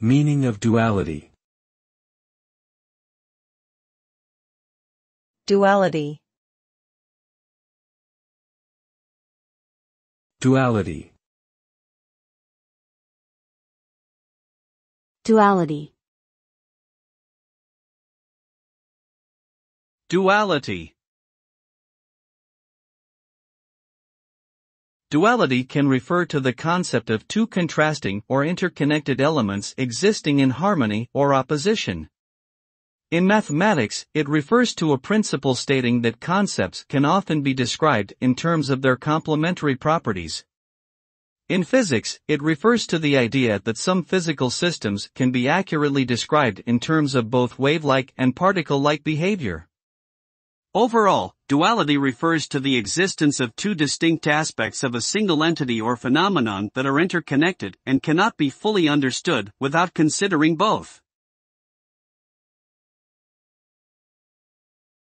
Meaning of duality Duality Duality Duality Duality Duality can refer to the concept of two contrasting or interconnected elements existing in harmony or opposition. In mathematics, it refers to a principle stating that concepts can often be described in terms of their complementary properties. In physics, it refers to the idea that some physical systems can be accurately described in terms of both wave-like and particle-like behavior. Overall, duality refers to the existence of two distinct aspects of a single entity or phenomenon that are interconnected and cannot be fully understood without considering both.